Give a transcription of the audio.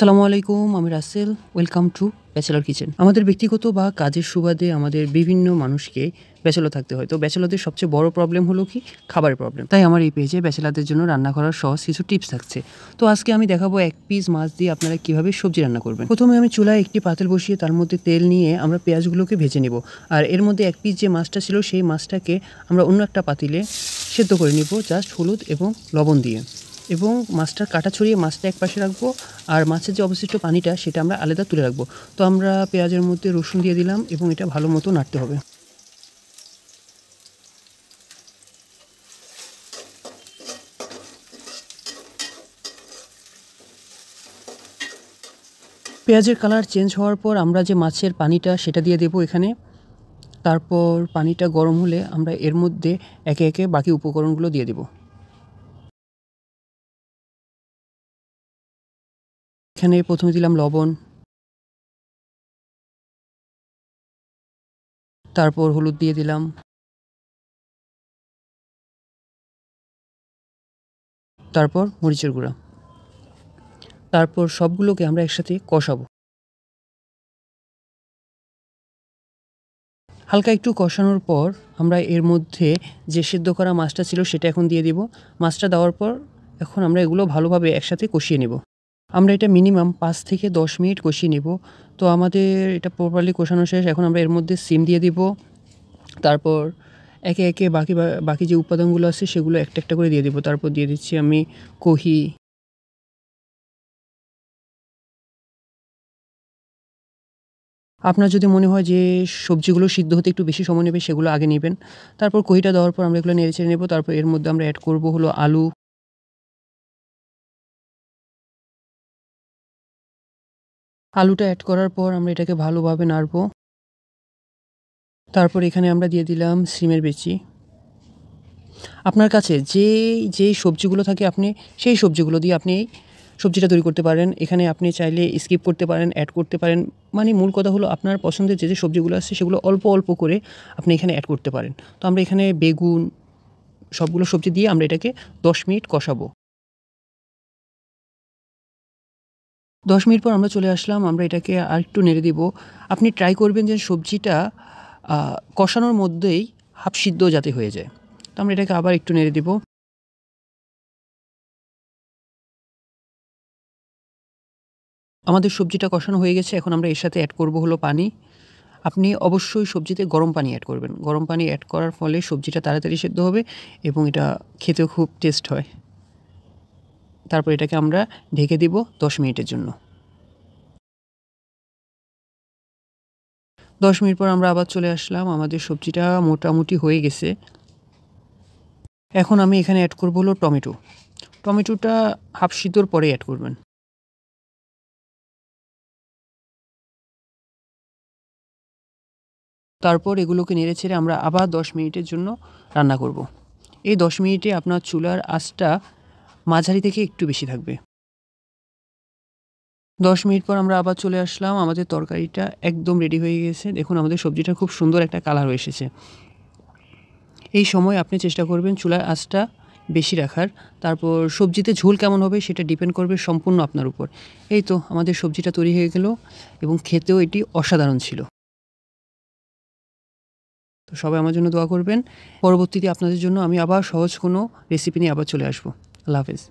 সালামু আলাইকুম আমি Rasel welcome to bachelor kitchen আমাদের ব্যক্তিগত বা কাজের সুবাদে আমাদের বিভিন্ন মানুষকে ব্যাচেলার থাকতে হয় তো ব্যাচেলারদের সবচেয়ে বড় প্রবলেম হলো কি খাবারের প্রবলেম তাই আমার এই পেজে ব্যাচেলারদের জন্য রান্না করার সহজ কিছু টিপস থাকছে তো আজকে আমি দেখাবো এক পিস মাছ দিয়ে আপনারা কিভাবে সবজি রান্না করবেন প্রথমে আমি চুলায় একটি পাতিল বসিয়ে তার মধ্যে তেল নিয়ে আমরা পেঁয়াজগুলোকে ভেজে নেব আর এর মধ্যে এক পিস যে মাছটা ছিল সেই মাছটাকে আমরা অন্য একটা পাতিলে সেদ্ধ করে নেব জাস্ট হলুদ এবং লবণ দিয়ে এবং মাছটার কাঁটা ছড়িয়ে মাছটা এক পাশে রাখবো আর মাছের যে অবশিষ্ট পানিটা সেটা আমরা আলাদা তুলে রাখবো তো আমরা পেঁয়াজের মধ্যে রসুন দিয়ে দিলাম এবং এটা ভালো মতো নাড়তে হবে পেঁয়াজের কালার চেঞ্জ হওয়ার পর আমরা যে মাছের পানিটা সেটা দিয়ে দেবো এখানে তারপর পানিটা গরম হলে আমরা এর মধ্যে একে একে বাকি উপকরণগুলো দিয়ে দেবো এখানে প্রথমে দিলাম লবণ তারপর হলুদ দিয়ে দিলাম তারপর মরিচের গুঁড়া তারপর সবগুলোকে আমরা একসাথে কষাবো হালকা একটু কষানোর পর আমরা এর মধ্যে যে সিদ্ধ করা মাছটা ছিল সেটা এখন দিয়ে দিব মাছটা দেওয়ার পর এখন আমরা এগুলো ভালোভাবে একসাথে কষিয়ে নেব আমরা এটা মিনিমাম পাঁচ থেকে দশ মিনিট কষিয়ে নেব তো আমাদের এটা প্রপারলি কষানো শেষ এখন আমরা এর মধ্যে সিম দিয়ে দিব তারপর একে একে বাকি বাকি যে উপাদানগুলো আছে সেগুলো একটা একটা করে দিয়ে দেবো তারপর দিয়ে দিচ্ছি আমি কহি আপনার যদি মনে হয় যে সবজিগুলো সিদ্ধ হতে একটু বেশি সময় নেবে সেগুলো আগে নেবেন তারপর কহিটা দেওয়ার পর আমরা এগুলো নেড়ে ছেড়ে নেবো তারপর এর মধ্যে আমরা অ্যাড করব হলো আলু আলুটা অ্যাড করার পর আমরা এটাকে ভালোভাবে নাড়ব তারপর এখানে আমরা দিয়ে দিলাম সিমের বেচি আপনার কাছে যে যে সবজিগুলো থাকে আপনি সেই সবজিগুলো দিয়ে আপনি সবজিটা তৈরি করতে পারেন এখানে আপনি চাইলে স্কিপ করতে পারেন অ্যাড করতে পারেন মানে মূল কথা হলো আপনার পছন্দের যে যে সবজিগুলো আছে সেগুলো অল্প অল্প করে আপনি এখানে অ্যাড করতে পারেন তো আমরা এখানে বেগুন সবগুলো সবজি দিয়ে আমরা এটাকে দশ মিনিট কষাবো দশ মিনিট পর আমরা চলে আসলাম আমরা এটাকে আর একটু নেড়ে দিব আপনি ট্রাই করবেন যে সবজিটা কষানোর মধ্যেই হাফ সিদ্ধ যাতে হয়ে যায় তো আমরা এটাকে আবার একটু নেড়ে দিব আমাদের সবজিটা কষানো হয়ে গেছে এখন আমরা এর সাথে অ্যাড করব হলো পানি আপনি অবশ্যই সবজিতে গরম পানি অ্যাড করবেন গরম পানি অ্যাড করার ফলে সবজিটা তাড়াতাড়ি সেদ্ধ হবে এবং এটা খেতেও খুব টেস্ট হয় তারপর এটাকে আমরা ঢেকে দিব দশ মিনিটের জন্য দশ মিনিট পর আমরা আবার চলে আসলাম আমাদের সবজিটা মোটামুটি হয়ে গেছে এখন আমি এখানে অ্যাড করবো হলো টমেটো টমেটোটা হাফ সিদ্ধর পরে অ্যাড করবেন তারপর এগুলোকে নেড়ে ছেড়ে আমরা আবার দশ মিনিটের জন্য রান্না করব। এই দশ মিনিটে আপনার চুলার আঁচটা মাঝারি থেকে একটু বেশি থাকবে দশ মিনিট পর আমরা আবার চলে আসলাম আমাদের তরকারিটা একদম রেডি হয়ে গেছে দেখুন আমাদের সবজিটা খুব সুন্দর একটা কালার এসেছে এই সময় আপনি চেষ্টা করবেন চুলার আঁচটা বেশি রাখার তারপর সবজিতে ঝোল কেমন হবে সেটা ডিপেন্ড করবে সম্পূর্ণ আপনার উপর এই তো আমাদের সবজিটা তৈরি হয়ে গেল এবং খেতেও এটি অসাধারণ ছিল তো সবাই আমার জন্য দোয়া করবেন পরবর্তীতে আপনাদের জন্য আমি আবার সহজ কোনো রেসিপি নিয়ে আবার চলে আসবো Lovers.